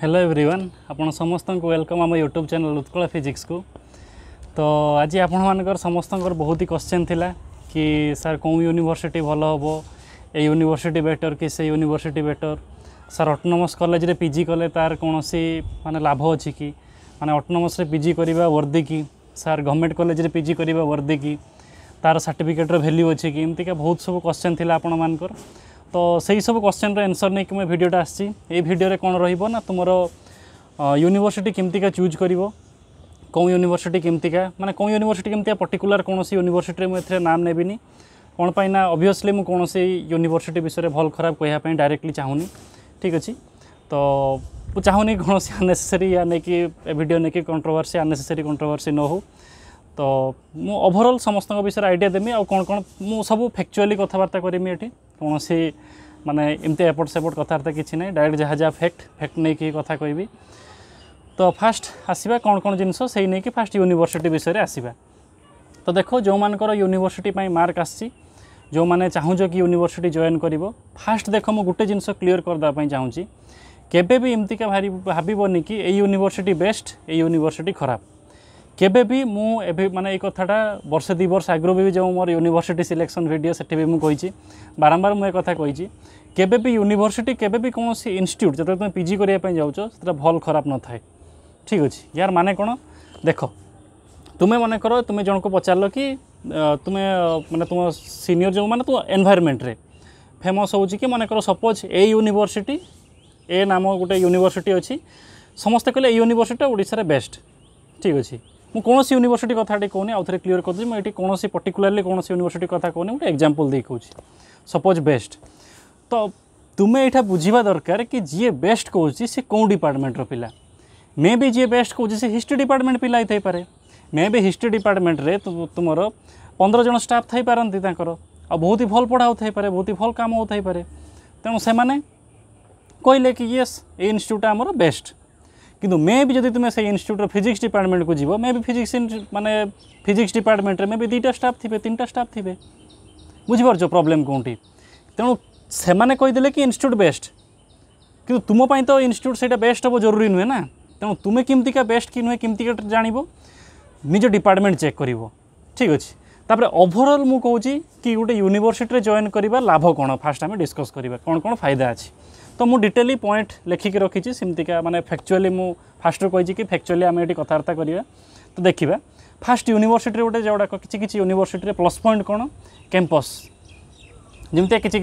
hello everyone ଆପଣ ସମସ୍ତଙ୍କୁ welcome ଆମ ୟୁଟ୍ୟୁବ୍ ଚ୍ୟାନେଲ୍ ଉତ୍କଳ ଫିଜିକ୍ସକୁ ତ ଆଜି ଆପଣମାନଙ୍କର ସମସ୍ତଙ୍କର ବହୁତ କ୍ୱେଶ୍ଚନ୍ ଥିଲା କି ସାର୍ କେଉଁ ୟୁନିଭର୍ସିଟି ଭଲ ହେବ ଏ ୟୁନିଭର୍ସିଟି ବେଟର୍ କି ସେ ୟୁନିଭର୍ସିଟି ବେଟର୍ ସାର୍ ଅଟୋନମସ୍ କଲେଜରେ ପିଜି କଲେ ତା'ର କୌଣସି ମାନେ ଲାଭ ଅଛି କି ମାନେ ଅଟୋନମସ୍ରେ ପିଜି କରିବା ବର୍ଦ୍ଦି କି ସାର୍ ଗଭର୍ଣ୍ଣମେଣ୍ଟ କଲେଜରେ ପିଜି କରିବା ବର୍ଦ୍ଦି କି ତା'ର ସାର୍ଟିଫିକେଟ୍ର ଭ୍ୟାଲ୍ୟୁ ଅଛି କି ଏମିତିକା ବହୁତ ସବୁ କ୍ୱେଶ୍ଚନ୍ ଥିଲା ଆପଣମାନଙ୍କର তো সেই সব কোশ্চেন্র এনসর নেই মু ভিডিওটা আসছি এই ভিডিওরে কোণ রহব না তোমার ইউনিভার্সিটি কেমিকা চুজ করব কেউ ইউনিভার্সিটি কেমিকা মানে কেউ ইউনিভার্সিটি কেমিকা পর্টিকুলার কোণী ইউনিভার্সিটি মু এর নাম নেবিনি কোণ পাই না অবভিয়সলি মু কোণী ইউনিভার্সিটি বিষয়ে ভাল খারাপ কহা ডাইরেক্টলি চাহুনি ঠিক আছে তো ମୁଁ ଚାହୁଁନି କୌଣସି ଆନେସେସରୀ ୟା ନେଇକି ଏ ଭିଡ଼ିଓ ନେଇକି କଣ୍ଟ୍ରୋଭର୍ସି ଆନେସେସରୀ କଣ୍ଟ୍ରୋଭର୍ସି ନ ହେଉ ତ ମୁଁ ଓଭରଅଲ୍ ସମସ୍ତଙ୍କ ବିଷୟରେ ଆଇଡ଼ିଆ ଦେମି ଆଉ କ'ଣ କ'ଣ ମୁଁ ସବୁ ଫ୍ୟାକ୍ଚୁଆଲି କଥାବାର୍ତ୍ତା କରିମି ଏଠି କୌଣସି ମାନେ ଏମିତି ଏପଟ ସେପଟ କଥାବାର୍ତ୍ତା କିଛି ନାହିଁ ଡାଇରେକ୍ଟ ଯାହା ଯାହା ଫ୍ୟାକ୍ଟ ଫ୍ୟାକ୍ଟ ନେଇକି କଥା କହିବି ତ ଫାଷ୍ଟ ଆସିବା କ'ଣ କ'ଣ ଜିନିଷ ସେଇ ନେଇକି ଫାଷ୍ଟ ୟୁନିଭର୍ସିଟି ବିଷୟରେ ଆସିବା ତ ଦେଖ ଯେଉଁମାନଙ୍କର ୟୁନିଭର୍ସିଟି ପାଇଁ ମାର୍କ ଆସିଛି ଯେଉଁମାନେ ଚାହୁଁଛ କି ୟୁନିଭର୍ସିଟି ଜଏନ୍ କରିବ ଫାଷ୍ଟ ଦେଖ ମୁଁ ଗୋଟେ ଜିନିଷ କ୍ଲିଅର୍ କରିଦେବା ପାଇଁ ଚାହୁଁଛି କେବେ ବି ଏମିତିକା ଭାରି ଭାବିବନି କି ଏଇ ୟୁନିଭର୍ସିଟି ବେଷ୍ଟ ଏଇ ୟୁନିଭର୍ସିଟି ଖରାପ কেবে বি ମୁଁ ଏବେ ମାନେ ଏଇ କଥାଟା ବର୍ଷେ ଦୁଇ ବର୍ଷ ଆଗରୁ ବି ଯେଉଁ ମୋର ୟୁନିଭର୍ସିଟି ସିଲେକ୍ସନ୍ ଭିଡ଼ିଓ ସେଠି ବି ମୁଁ କହିଛି ବାରମ୍ବାର ମୁଁ ଏ କଥା କହିଛି କେବେ ବି ୟୁନିଭର୍ସିଟି କେବେ ବି କୌଣସି ଇନଷ୍ଟିଚ୍ୟୁଟ୍ ଯେତେବେଳେ ତୁମେ ପିଜି କରିବା ପାଇଁ ଯାଉଛ ସେଟା ଭଲ ଖରାପ ନଥାଏ ଠିକ୍ ଅଛି ୟାର ମାନେ କ'ଣ ଦେଖ ତୁମେ ମନେକର ତୁମେ ଜଣକୁ ପଚାରିଲ କି ତୁମେ ମାନେ ତୁମ ସିନିୟର ଯେଉଁମାନେ ତୁମ ଏନ୍ଭାଇରମେଣ୍ଟରେ ଫେମସ୍ ହେଉଛି କି ମନେକର ସପୋଜ୍ ଏ ୟୁନିଭର୍ସିଟି ଏ ନାମ ଗୋଟେ ୟୁନିଭର୍ସିଟି ଅଛି ସମସ୍ତେ କହିଲେ ଏ ୟୁନିଭର୍ସିଟିଟା ଓଡ଼ିଶାରେ ବେଷ୍ଟ ଠିକ୍ ଅଛି ମୁଁ କୌଣସି ୟୁନିଭର୍ସିଟି କଥାଟି କହୁନି ଆଉ ଥରେ କ୍ଲିୟର କରିଦେଉଛି ମୁଁ ଏଠି କୌଣସି ପର୍ଟିକୁଲାରଲି କୌଣସି ୟୁନିଭର୍ସିଟି କଥା କହୁନି ଗୋଟେ ଏକ୍ଜାମ୍ପଲ୍ ଦେଇ କହୁଛି ସପୋଜ୍ ବେଷ୍ଟ ତ ତୁମେ ଏଇଟା ବୁଝିବା ଦରକାର କି ଯିଏ ବେଷ୍ଟ କହୁଛି ସେ କେଉଁ ଡିପାର୍ଟମେଣ୍ଟର ପିଲା ମେ ବି ଯିଏ ବେଷ୍ଟ କହୁଛି ସେ ହିଷ୍ଟ୍ରି ଡିପାର୍ଟମେଣ୍ଟ ପିଲା ହେଇଥାଇପାରେ ମେ ବି ହିଷ୍ଟ୍ରି ଡିପାର୍ଟମେଣ୍ଟରେ ତୁମର ପନ୍ଦର ଜଣ ଷ୍ଟାଫ୍ ଥାଇପାରନ୍ତି ତାଙ୍କର ଆଉ ବହୁତ ହି ଭଲ ପଢ଼ା ହେଉଥାଇପାରେ ବହୁତ ହି ଭଲ କାମ ହେଉଥାଇପାରେ ତେଣୁ ସେମାନେ କହିଲେ କି ୟେସ୍ ଏ ଇନଷ୍ଟିଚ୍ୟୁଟ୍ଟା ଆମର ବେଷ୍ଟ কিন্তু মে বি যদি তুমি সেই ইনস্টিচ্ୟୁଟ୍ର ଫିଜିକ୍ସ ଡିପାର୍ଟମେଣ୍ଟକୁ ଯିବ ମେ ବି ଫିଜିକ୍ସ ମାନେ ଫିଜିକ୍ସ ଡିପାର୍ଟମେଣ୍ଟରେ ମେ ବି ଦୁଇଟା ଷ୍ଟାଫ୍ ଥିବେ ତିନିଟା ଷ୍ଟାଫ୍ ଥିବେ ବୁଝିପାରୁଛ ପ୍ରୋବ୍ଲେମ୍ କେଉଁଠି ତେଣୁ ସେମାନେ କହିଦେଲେ କି ଇନଷ୍ଟିଚ୍ୟୁଟ୍ ବେଷ୍ଟ କିନ୍ତୁ ତୁମ ପାଇଁ ତ ଇନଷ୍ଟିଚ୍ୟୁଟ୍ ସେଇଟା ବେଷ୍ଟ ହେବ ଜରୁରୀ ନୁହେଁ ନା ତେଣୁ ତୁମେ କେମିତିକା ବେଷ୍ଟ କି ନୁହେଁ କେମିତିକା ଜାଣିବ ନିଜ ଡିପାର୍ଟମେଣ୍ଟ ଚେକ୍ କରିବ ଠିକ୍ ଅଛି ତାପରେ ଓଭରଅଲ୍ ମୁଁ କହୁଛି କି ଗୋଟେ ୟୁନିଭର୍ସିଟିରେ ଜଏନ୍ କରିବା ଲାଭ କ'ଣ ଫାର୍ଷ୍ଟ ଆମେ ଡିସ୍କସ୍ କରିବା କ'ଣ କ'ଣ ଫାଇଦା ଅଛି तो मुझे डिटेली पॉइंट लेखिकी रखी सेमतीका मैंने फैक्चुअली मुझ फास्टर कही कि फैक्चुअली आम ये कथबार्ता करा तो देखिए फास्ट यूनिभर्सीटी गोटे जो गुड़ाक किसी किसी प्लस पॉइंट कौन कैंपस जमती कि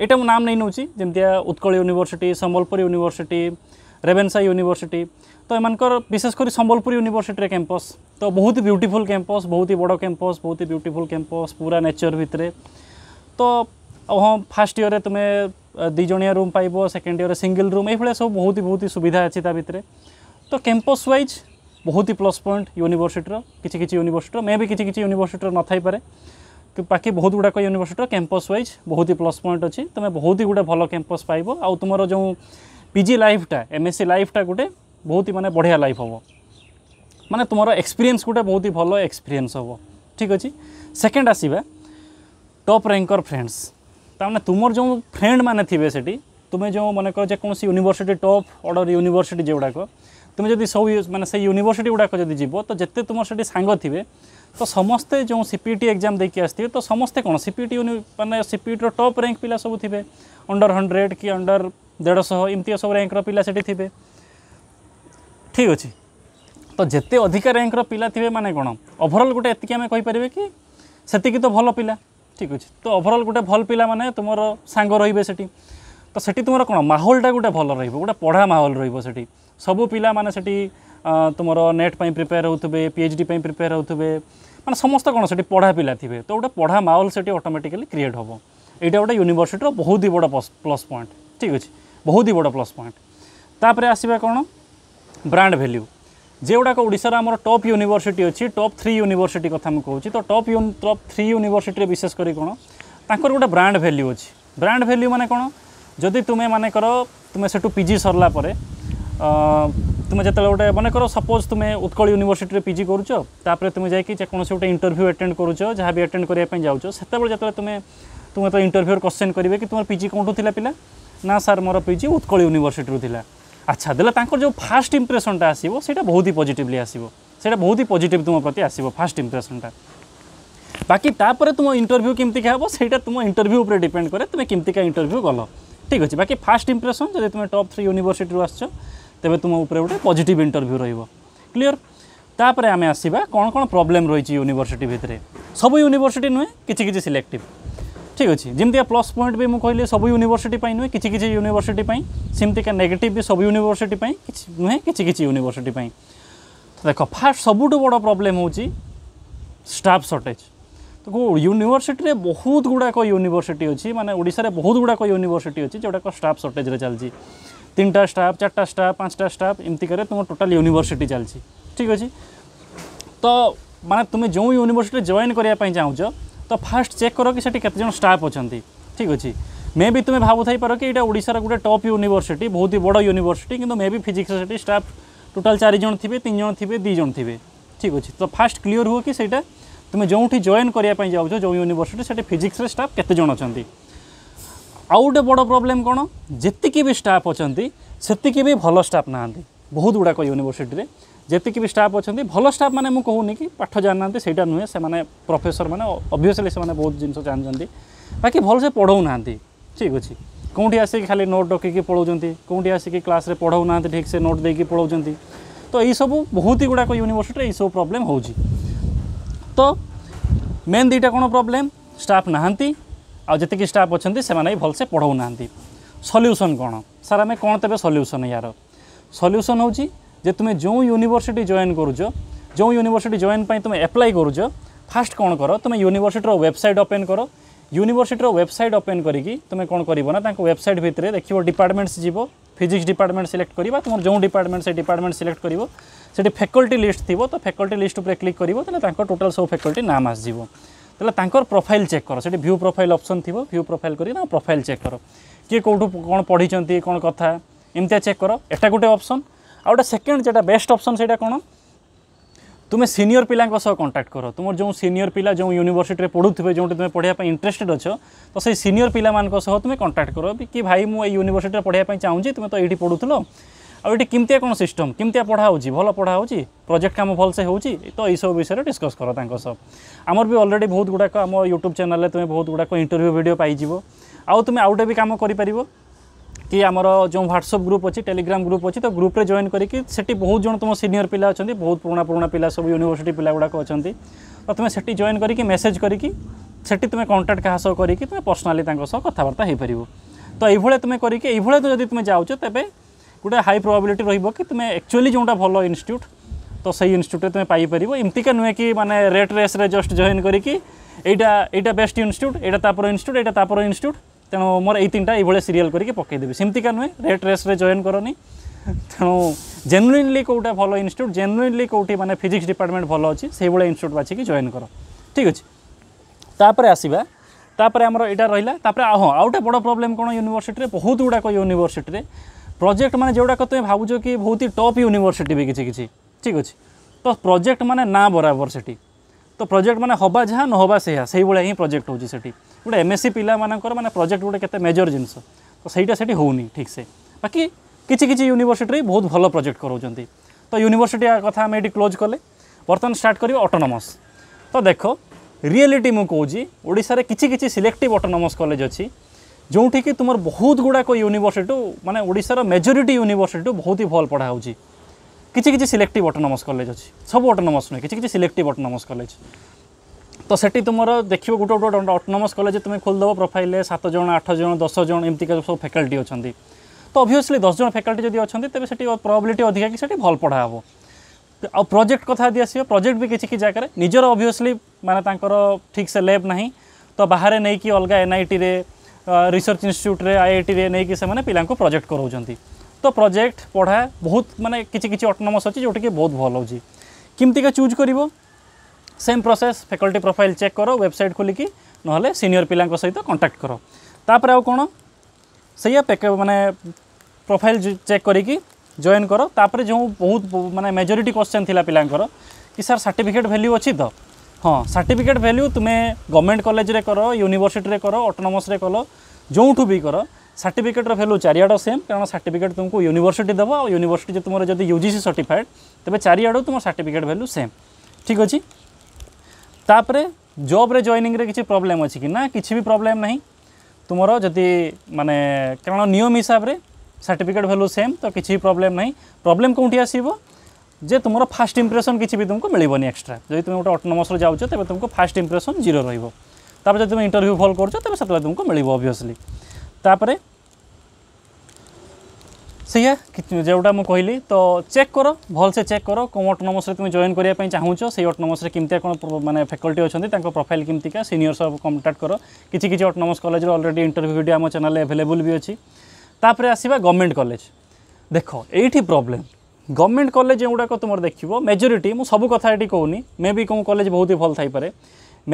यहाँ मुझे नाम नहीं नौ जमी Utkal university Sambalpur university Ravenshaw university तो यकर विशेषकर सम्बलपुर यूनिभर्सीटर कैंपस तो बहुत ही ब्यूटीफुल कैंपस बहुत ही बड़ कैंपस बहुत ही ब्यूटीफुल कैंपस पूरा नेचर भितर तो हाँ फास्ट इयर में तुम्हें দুইজনিয়া রুম পাইব সেকেন্ড ইয়ার সিঙ্গল রুম এইভাবে সব বহুত বহুত সুবিধা আছে তা ভিতরে তো ক্যাম্পস ওয়াইজ বহুত প্লস পয়েন্ট ইউনিভর্সিটির কিছু কিছু ইউনিভর্সিটির মে বি কিছু কিছু ইউনিভর্সিটির নথাইপরে বাকি বহুত গুড়াক ইউনিভর্সিটির ক্যাম্পস ওয়াইজ বহুত প্লস পয়েন্ট অছি তুমি বহুত গুড়া ভালো ক্যাম্পস পাইব আউ তোমার যে পিজি লাইফটা এমএসসি লাইফটা গোটে বহুত মানে বঢ়িয়া লাইফ হব মানে তোমার এক্সপিরিয়েন্স গোটে বহুত ভালো এক্সপিরিয়েন্স হব ঠিক আছে সেকেন্ড আসবা টপ র্যাঙ্কর ফ্রেন্ডস ତାମାନେ ତୁମର ଯେଉଁ ଫ୍ରେଣ୍ଡମାନେ ଥିବେ ସେଠି ତୁମେ ଯେଉଁ ମନେକର ଯେକୌଣସି ୟୁନିଭର୍ସିଟି ଟପ୍ ଅର୍ଡ଼ର ୟୁନିଭର୍ସିଟି ଯେଉଁଗୁଡ଼ାକ ତୁମେ ଯଦି ସବୁ ମାନେ ସେଇ ୟୁନିଭର୍ସିଟି ଗୁଡ଼ାକ ଯଦି ଯିବ ତ ଯେତେ ତୁମର ସେଠି ସାଙ୍ଗ ଥିବେ ତ ସମସ୍ତେ ଯେଉଁ ସି ପି ଟି ଏକ୍ଜାମ୍ ଦେଇକି ଆସିଥିବେ ତ ସମସ୍ତେ କ'ଣ ସି ପି ଟି ମାନେ ସି ପି ଟିର ଟପ୍ ର୍ୟାଙ୍କ ପିଲା ସବୁ ଥିବେ ଅଣ୍ଡର ହଣ୍ଡ୍ରେଡ଼ କି ଅଣ୍ଡର ଦେଢ଼ଶହ ଏମିତି ସବୁ ର୍ୟାଙ୍କର ପିଲା ସେଠି ଥିବେ ଠିକ୍ ଅଛି ତ ଯେତେ ଅଧିକା ର୍ୟାଙ୍କର ପିଲା ଥିବେ ମାନେ କ'ଣ ଓଭରଅଲ୍ ଗୋଟେ ଏତିକି ଆମେ କହିପାରିବେ କି ସେତିକି ତ ଭଲ ପିଲା ঠিক আছে তো ওভরঅল গোটে ভাল পিলা মানে তোমার সাঙ্গ রহবে সেটি তো সেটি তোমার কোণ মাহলটা গোটে ভাল রহব গোটে পড়া মাহল রহব সেটি সবু পিলা মানে সেটি তোমার নেট পাই প্রিপেয়ার হোথে পিএচডি পাই প্রিপেয়ার হোথে মানে সমস্ত কোণ সেটি পড়া পিলা থিবে তো গোটে পড়া মাহল সেটি অটোমেটিকালি ক্রিয়েট হব এইটা গোটে ইউনিভর্সিটির বহুত বড় প্লস পয়েন্ট ঠিক আছে বহুত বড় প্লস পয়েন্ট তাপরে আসবা কোণ ব্রান্ড ভ্যালু ଯେଉଁଗୁଡ଼ାକ ଓଡ଼ିଶାର ଆମର ଟପ୍ ୟୁନିଭର୍ସିଟି ଅଛି ଟପ୍ ଥ୍ରୀ ୟୁନିଭର୍ସିଟି କଥା ମୁଁ କହୁଛି ତ ଟପ୍ ଟପ୍ ଥ୍ରୀ ୟୁନିଭର୍ସିଟିରେ ବିଶେଷ କରି କ'ଣ ତାଙ୍କର ଗୋଟେ ବ୍ରାଣ୍ଡ ଭ୍ୟାଲ୍ୟୁ ଅଛି ବ୍ରାଣ୍ଡ ଭ୍ୟାଲ୍ୟୁ ମାନେ କ'ଣ ଯଦି ତୁମେ ମନେକର ତୁମେ ସେଠୁ ପିଜି ସରିଲା ପରେ ତୁମେ ଯେତେବେଳେ ଗୋଟେ ମନେକର ସପୋଜ୍ ତୁମେ ଉତ୍କଳ ୟୁନିଭର୍ସିଟିରେ ପିଜି କରୁଛ ତାପରେ ତୁମେ ଯାଇକି ଯେକୌଣସି ଗୋଟେ ଇଣ୍ଟରଭ୍ୟୁ ଆଟେଣ୍ଡ କରୁଛ ଯାହା ବି ଆଟେଣ୍ଡ କରିବା ପାଇଁ ଯାଉଛ ସେତେବେଳେ ଯେତେବେଳେ ତୁମେ ତୁମେ ତ ଇଣ୍ଟରଭ୍ୟୁର କ୍ୱେଶ୍ଚନ୍ କରିବେ କି ତୁମର ପିଜି କେଉଁଠୁ ଥିଲା ପିଲା ନା ସାର୍ ମୋର ପିଜି ଉତ୍କଳ ୟୁନିଭର୍ସିଟିରୁ ଥିଲା আচ্ছা দেলে তাঁর যে ফার্স্ট ইম্প্রেসনটা আসব সেটা বহুত পজিটিভলি আসব সেটা বহুত পজিটিভ তুম প্রতি আসব ফার্স্ট ইম্প্রেসনটা বাকি তাপরে তুম ইন্টরভিউ কমিটিকা হব সেইটা তুম ইন্টরভিউ উপরে ডিপেন্ড করে তুমি কমিটিকা ইন্টরভিউ গল ঠিক আছে বাকি ফার্স্ট ইম্প্রেসন যদি তুমি টপ থ্রি ইউনিভার্সিটি আসছ তবে তুম উপরে গোটে পজিটিভ ইন্টরভিউ রহব ক্লিয়র তাপরে আমি আসবা কোণ কোণ প্রোবলেম রয়েছে ইউনিভার্সিটি ভিতরে সবু ইউনিভার্সিটি নুহে কিছু কিছু সিলেক্টিভ ঠিক আছে যেমি প্লস পয়েন্ট বি কহিলি সবু ইউনিভর্সিটি নুহে কিছু কিছু ইউনিভর্সিটি সেমিকা নেগেটিভ বি সবু ইউনিভর্সিটি নুহে কিছু কিছু ইউনিভর্সিটি দেখ ফার্স্ট সবুঠু বড় প্রোবলেম হচ্ছে স্টাফ সর্টেজ তো ইউনিভর্সিটি বহুত গুড়াক ইউনিভর্সিটি অছি মানে ওড়শার বহুত গুড়াক ইউনিভর্সিটি অছি যেটাক স্টাফ সর্টেজে চালছি তিনটা স্টাফ চারটা স্টাফ পাঁচটা স্টাফ এমতি করে তোমার টোটাল ইউনিভর্সিটি চালছি ঠিক আছে তো মানে তুমি যে ইউনিভর্সিটি জয়েন করা চাহুছ তো ଫାର୍ଷ୍ଟ ଚେକ୍ କର କି ସେଠି କେତେଜଣ ଷ୍ଟାଫ୍ ଅଛନ୍ତି ଠିକ୍ ଅଛି ମେ ବି ତୁମେ ଭାବୁଥାଇପାର କି ଏଇଟା ଓଡ଼ିଶାର ଗୋଟେ ଟପ୍ ୟୁନିଭର୍ସିଟି ବହୁତ ବଡ଼ ୟୁନିଭର୍ସିଟି କିନ୍ତୁ ମେ ବି ଫିଜିକ୍ସରେ ସେଠି ଷ୍ଟାଫ୍ ଟୋଟାଲ୍ ଚାରିଜଣ ଥିବେ ତିନି ଜଣ ଥିବେ ଦୁଇ ଜଣ ଥିବେ ଠିକ୍ ଅଛି ତ ଫାର୍ଷ୍ଟ କ୍ଲିଅର୍ ହୁଅ କି ସେଇଟା ତୁମେ ଯେଉଁଠି ଜଏନ୍ କରିବା ପାଇଁ ଯାଉଛ ଯେଉଁ ୟୁନିଭର୍ସିଟି ସେଠି ଫିଜିକ୍ସରେ ଷ୍ଟାଫ୍ କେତେଜଣ ଅଛନ୍ତି ଆଉ ଗୋଟେ ବଡ଼ ପ୍ରୋବ୍ଲେମ୍ କ'ଣ ଯେତିକି ବି ଷ୍ଟାଫ୍ ଅଛନ୍ତି ସେତିକି ବି ଭଲ ଷ୍ଟାଫ୍ ନାହାନ୍ତି ବହୁତ ଗୁଡ଼ାକ ୟୁନିଭର୍ସିଟିରେ भी स्टाफ अच्छा भल स्टाफ मैंने कहूनी कि पाठ जान ना से नुहे से प्रफेसर मैंने अभीयसली बहुत जिनस जानते बाकी भलसे पढ़ऊ ना ठीक अच्छे कौटी आसिक खाली नोट डक पढ़ाऊँ कौटी आसिक क्लास में पढ़ऊ ना ठीक से नोट देक पढ़ाऊँ तो यही यू बहुत ही गुड़ाक यूनिवर्सीटे ये सब प्रोब्लेम हो तो मेन दुटा कौन प्रोब्लेम स्टाफ ना जी स्टाफ अच्छा से भलसे पढ़ाऊ ना सल्यूसन कौन सर आम कौन तेज सल्यूसन यार सल्यूसन हो যে তুমি যে ইউনিভর্সিটি জয়েন করুছ যে ইউনিভর্সিটি জয়েন পাই তুমি আপ্লাই করুছ ফার্স্ট কোণ কর তুমি ইউনিভর্সিটির ওয়েবসাইট ওপেন কর ইউনিভর্সিটির ওয়েবসাইট ওপেন করি তুমি কোণ করব না তাঁর ওয়েবসাইট ভিতরে দেখব ডিপার্টমেন্টস যাব ফিজিক্স ডিপার্টমেন্ট সিলেক্ট করা তোমার যে ডিপার্টমেন্ট সেই ডিপার্টমেন্ট সিলেক্ট করব সেটি ফ্যাকল্টি লিষ্ট থিব তো ফ্যাকল্টি লিষ্ট উপরে ক্লিক করব তাহলে তাঁর টোটাল সব ফ্যাকল্টি নাম আসব তাহলে তাঁর প্রোফাইল চেক কর সেটি ভিউ প্রোফাইল অপসন থিব ভিউ প্রোফাইল করি তাঁর প্রোফাইল চেক কর কি কোটু কোণ পড়ি কোণ কথা এমতি চেক কর এটা গোটে অপসন ଆଉ ଗୋଟେ ସେକେଣ୍ଡ যেটা বেস্ট অপসন ସେଇଟା କ'ଣ তুমি সিনিয়র পিলাঙ্ক সহ কন্টাক্ট কর তোমার যে সিনিয়র পিলা যে ইউনিভর্সিটি পড়ুবে যেটি তুমি পড়া ইন্টরেস্টেড অছ তো সেই সিনিয়র পিলা সহ তুমি কন্টাক্ট কর কি ভাই মু এই ইউনিভর্সিটি পড়া চাহুছি তুমি তো এইটি পড়ুল আউ এটি কমিটি কোণ সিষ্টম কমিটি পড়া হচ্ছে ভালো পড়া হচ্ছে প্রোজেক্ট কাম ভালসে হচ্ছে তো এইসব বিষয়ে ডিসকস কর তাঁর সব আমার বি অলরেডি বহুত গুড়াক আমার ইউট্যুব চ্যানেল তুমি বহুত গুড়াক ইন্টরভিউ ভিডিও পাইযোগ আউ তুমি আউটে বি কাম করে कि आम जो ह्वाट्सअप ग्रुप अच्छी टेलीग्राम ग्रुप अच्छी तो ग्रुप्रे जॉन करी बहुत जो तुम सिनियर पिला अच्छा बहुत पुराण पुराण पिला सब यूनिवर्सी पिला गुड़ाक अच्छा तो तुम्हें से जॉन करके मेसेज करी से तुम्हें कंटाक्ट क्या सह कर तुम्हें पर्सनाली कथबार्ता हो पार तो ये तुम्हें करके ये जब तुम जाऊ तेज गोटे हाई प्रोबिलिट रही तुम्हें एक्चुअली जो भल इनट्यूट तो से इनट्यूट्रे तुम पाइपर एमती नुहे कि मैंने रेट रेस जस्ट जॉन करा बेस्ट इनट्यूट यहाँ तापर इनट्यूट यहाँ तापर इनट्यूट ତେଣୁ ମୋର ଏଇ ତିନିଟା ଏଇଭଳିଆ ସିରିଏଲ୍ କରିକି ପକାଇଦେବି ସେମିତିକା ନୁହେଁ ରେଟ୍ ରେସ୍ରେ ଜଏନ୍ କରନି ତେଣୁ ଜେନୁଇନଲି କେଉଁଟା ଭଲ ଇନଷ୍ଟିଚ୍ୟୁଟ୍ ଜେନୁଇନଲି କେଉଁଠି ମାନେ ଫିଜିକ୍ସ ଡିପାର୍ଟମେଣ୍ଟ ଭଲ ଅଛି ସେଇଭଳିଆ ଇନଷ୍ଟିଚ୍ୟୁଟ୍ ବାଛିକି ଜଏନ୍ କର ଠିକ୍ ଅଛି ତାପରେ ଆସିବା ତାପରେ ଆମର ଏଇଟା ରହିଲା ତାପରେ ହଁ ଆଉ ଗୋଟେ ବଡ଼ ପ୍ରୋବ୍ଲେମ୍ କ'ଣ ୟୁନିଭର୍ସିଟିରେ ବହୁତ ଗୁଡ଼ାକ ୟୁନିଭର୍ସିଟିରେ ପ୍ରୋଜେକ୍ଟ ମାନେ ଯେଉଁଗୁଡ଼ାକ ତୁମେ ଭାବୁଛ କି ବହୁତ ହି ଟପ୍ ୟୁନିଭର୍ସିଟି ବି କିଛି କିଛି ଠିକ୍ ଅଛି ତ ପ୍ରୋଜେକ୍ଟ ମାନେ ନା ବରାବର ସେଠି তো ପ୍ରୋଜେକ୍ଟ ମାନେ ହେବା ଯାହା ନ ହେବା ସେଇଆ ସେଇଭଳିଆ ହିଁ ପ୍ରୋଜେକ୍ଟ ହେଉଛି ସେଠି ଗୋଟେ ଏମ୍ ଏସ୍ ସି ପିଲାମାନଙ୍କର ମାନେ ପ୍ରୋଜେକ୍ଟ ଗୋଟେ କେତେ ମେଜର ଜିନିଷ ତ ସେଇଟା ସେଠି ହେଉନି ଠିକ୍ ସେ ବାକି କିଛି କିଛି ୟୁନିଭର୍ସିଟିରେ ବହୁତ ଭଲ ପ୍ରୋଜେକ୍ଟ କରାଉଛନ୍ତି ତ ୟୁନିଭର୍ସିଟି କଥା ଆମେ ଏଠି କ୍ଲୋଜ୍ କଲେ ବର୍ତ୍ତମାନ ଷ୍ଟାର୍ଟ କରିବା ଅଟୋନମସ୍ ତ ଦେଖ ରିଏଲିଟି ମୁଁ କହୁଛି ଓଡ଼ିଶାରେ କିଛି କିଛି ସିଲେକ୍ଟିଭ୍ ଅଟୋନମସ୍ କଲେଜ ଅଛି ଯେଉଁଠିକି ତୁମର ବହୁତ ଗୁଡ଼ାକ ୟୁନିଭର୍ସିଟି ମାନେ ଓଡ଼ିଶାର ମେଜୋରିଟି ୟୁନିଭର୍ସିଟିରୁ ବହୁତ ହି ଭଲ ପଢ଼ା ହେଉଛି କିଛି କିଛି ସିଲେକ୍ଟିଭ୍ ଅଟୋନମସ୍ କଲେଜ୍ ଅଛି ସବୁ ଅଟୋନମସ୍ ନୁହେଁ କିଛି କିଛି ସିଲେକ୍ଟିଭ୍ ଅଟୋନମସ୍ କଲେଜ୍ ତ ସେଠି ତୁମର ଦେଖିବ ଗୋଟେ ଗୋଟେ ଅଟୋନମସ୍ କଲେଜ୍ ତୁମେ ଖୋଲିଦେବ ପ୍ରୋଫାଇଲ୍ରେ ସାତ ଜଣ ଆଠ ଜଣ ଦଶ ଜଣ ଏମିତିକା ସବୁ ଫ୍ୟାକଲ୍ଟି ଅଛନ୍ତି ତ ଅଭିୟସ୍ଲି ଦଶ ଜଣ ଫ୍ୟାକଲ୍ଟି ଯଦି ଅଛନ୍ତି ତେବେ ସେଠି ପ୍ରବିଲିଟି ଅଧିକା କି ସେଠି ଭଲ ପଢ଼ା ହେବ ଆଉ ପ୍ରୋଜେକ୍ଟ କଥା ଯଦି ଆସିବ ପ୍ରୋଜେକ୍ଟ ବି କିଛି କି ଜାଗାରେ ନିଜର ଅଭିୟସ୍ଲି ମାନେ ତାଙ୍କର ଠିକ୍ସେ ଲେବ୍ ନାହିଁ ତ ବାହାରେ ନେଇକି ଅଲଗା ଏନ୍ଆଇଟିରେ ରିସର୍ଚ୍ଚ ଇନଷ୍ଟିଚ୍ୟୁଟ୍ରେ ଆଇଆଇଟିରେ ନେଇକି ସେମାନେ ପିଲାଙ୍କୁ ପ୍ରୋଜେକ୍ଟ କରାଉଛନ୍ତି तो प्रोजेक्ट पढ़ा बहुत मानने किसी किसी अटोनमस अच्छी जोटा बहुत भल हो कमिका चूज कर same process faculty profile check कर वेबसाइट खोलिकी ना सिनियर पिला सहित कंटाक्ट कर तापर आउ कौन से मानने प्रोफाइल चेक करी जॉइन कर तापर जो बहुत मानने मेजोरीटी क्वेश्चन थी पिलांर कि सार सर्टिफिकेट भैल्यू अच्छी तो हाँ सार्टिफिकेट भैल्यू तुम्हें गवर्नमेंट कलेज कर यूनिवर्सीटी कर अटोनमस कल जोठू भी कर সার্টিফিকেটর ভ্যালু চারিআড সেম কারণ সার্টিফিকেট তুমি ইউনিভার্সিটি দেব আর ইউনিভার্সিটি যদি তোমার যদি ইউজিসি সার্টিফাইড তবে চারিআড তোমার সার্টিফিকেট ভ্যালু সেম ঠিক আছে তাপরে জব্রে জয়নিংরে কিছু প্রোবলেম অছি কি না কিছু বি প্রোবলেম না তোমার যদি মানে কারণ নিয়ম হিসাবে সার্টিফিকেট ভ্যালু সেম তো কিছু প্রোবলেম না প্রোবলেম কোটি আসব যে তোমার ফার্স্ট ইম্প্রেসন কিছু বি তুমি মিলবনি এক্সট্রা যদি তুমি গোটে অটোনমসরে যাও তবে তুমি ফার্স্ট ইম্প্রেসন জিরো রহব তারপরে যদি তুমি ইন্টারভিউ ভাল করছো তবে সেতবে তুমি মিলব অবভিয়সলি তাপরে ସେଇଆ ଯେଉଁଟା ମୁଁ କହିଲି ତ ଚେକ୍ କର ଭଲସେ ଚେକ୍ କର କେଉଁ ଅଟୋନମସରେ ତୁମେ ଜଏନ୍ କରିବା ପାଇଁ ଚାହୁଁଛ ସେଇ ଅଟୋନମସରେ କେମିତିଆ କ'ଣ ମାନେ ଫ୍ୟାକଲ୍ଟି ଅଛନ୍ତି ତାଙ୍କ ପ୍ରୋଫାଇଲ୍ କେମିତିକା ସିନିୟର ସହ କଣ୍ଟାକ୍ଟ କର କିଛି କିଛି ଅଟୋନମସ୍ କଲେଜର ଅଲରେଡ଼ି ଇଣ୍ଟରଭ୍ୟୁ ଭିଡ଼ିଓ ଆମ ଚ୍ୟାନେଲ୍ରେ ଆଭେଲେବୁଲ୍ ବି ଅଛି ତାପରେ ଆସିବା ଗଭର୍ଣ୍ଣମେଣ୍ଟ କଲେଜ ଦେଖ ଏଇଠି ପ୍ରୋବ୍ଲେମ୍ ଗଭର୍ଣ୍ଣମେଣ୍ଟ କଲେଜ ଯେଉଁଗୁଡ଼ାକ ତୁମର ଦେଖିବ ମେଜୋରିଟି ମୁଁ ସବୁ କଥା ଏଠି କହୁନି ମେ ବି କେଉଁ କଲେଜ ବହୁତ ଭଲ ଥାଇପାରେ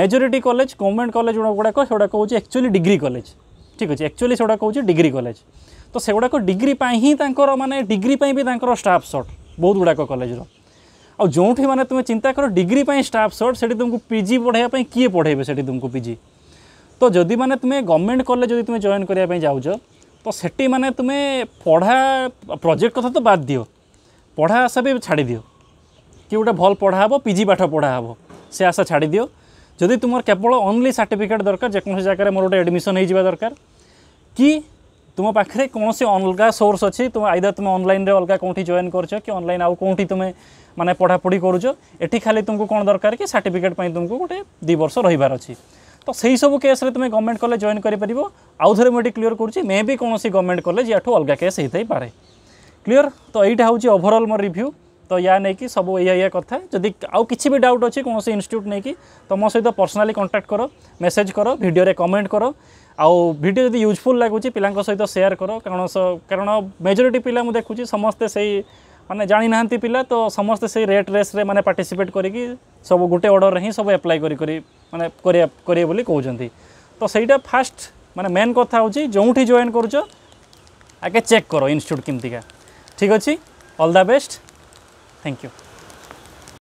ମେଜୋରିଟି କଲେଜ ଗଭର୍ଣ୍ଣମେଣ୍ଟ କଲେଜ ଗୁଡ଼ାକ ସେଗୁଡ଼ାକ ହେଉଛି ଆକ୍ଚୁଆଲି ଡିଗ୍ରୀ କଲେଜ ଠିକ୍ ଅଛି ଆକ୍ଚୁଆଲି ସେଗୁଡ଼ାକ ହେଉଛି ଡିଗ୍ରୀ କଲେଜ तो से गुड़ाक डिग्री ही मानने डिग्री भी स्टाफ सर्ट बहुत गुड़ाक कलेजर आज जो मैंने तुम्हें चिंता कर डिग्री स्टाफ सर्ट से तुमको पिजि पढ़ाया किए पढ़े से तुमको पिजि तो जदि मैंने तुम्हें गवर्नमेंट कलेज तुम्हें जॉन करने जाऊ तो से मैंने तुम्हें पढ़ा प्रोजेक्ट कथ तो बाद दि पढ़ा आशा भी छाड़ दि कि गोटे भल पढ़ा हे पिजि पाठ पढ़ा हे से आशा छाड़ दि जदि तुम केवल ओनली सार्टिफिकेट दरकार जो जगह मोर गोटे एडमिशन हो दरकार कि तुम पाखे कौन से अलग सोर्स अच्छी तुम आईद तुम अनलाइन अलग कौटी जॉन कर कि अनलाइन आउ कौ तुम मैंने पढ़ापढ़ी करुच खाली तुमको कौन दरकार कि सार्टिफिकेट तुमको गोटे दी वर्ष रही अच्छी तो सही सब केस तुम्हें गवर्नमेंट कलेज जॉइन कर आउ थे मुझे क्लीयर करुँच मे भी कौन से गवर्नमेंट कलेज या अलग केस पाए क्लीयर तो यहाँ हूँ ओभरअल मोर रिव्यू तो या नहीं सब या कथा जदि आउ कि भी डाउट अच्छी कौन से इनट्यूट नहीं तुम सहित पर्सनाली कंटाक्ट कर मेसेज कर भिडियो कमेंट कर ଆଉ ଭିଡ଼ିଓ ଯଦି ୟୁଜଫୁଲ୍ ଲାଗୁଛି ପିଲାଙ୍କ ସହିତ ସେୟାର କର କାରଣ କାରଣ ମେଜରିଟି ପିଲା ମୁଁ ଦେଖୁଛି ସମସ୍ତେ ସେଇ ମାନେ ଜାଣିନାହାନ୍ତି ପିଲା ତ ସମସ୍ତେ ସେଇ ରେଟ୍ ରେସ୍ରେ ମାନେ ପାର୍ଟିସିପେଟ୍ କରିକି ସବୁ ଗୋଟେ ଅର୍ଡ଼ର୍ରେ ହିଁ ସବୁ ଆପ୍ଲାଏ କରି କରି ମାନେ କରିବା କରିବେ ବୋଲି କହୁଛନ୍ତି ତ ସେଇଟା ଫାଷ୍ଟ ମାନେ ମେନ୍ କଥା ହେଉଛି ଯେଉଁଠି ଜଏନ୍ କରୁଛ ଆଗେ ଚେକ୍ କର ଇନଷ୍ଟିଚ୍ୟୁଟ୍ କେମିତିକା ଠିକ୍ ଅଛି all the best thank you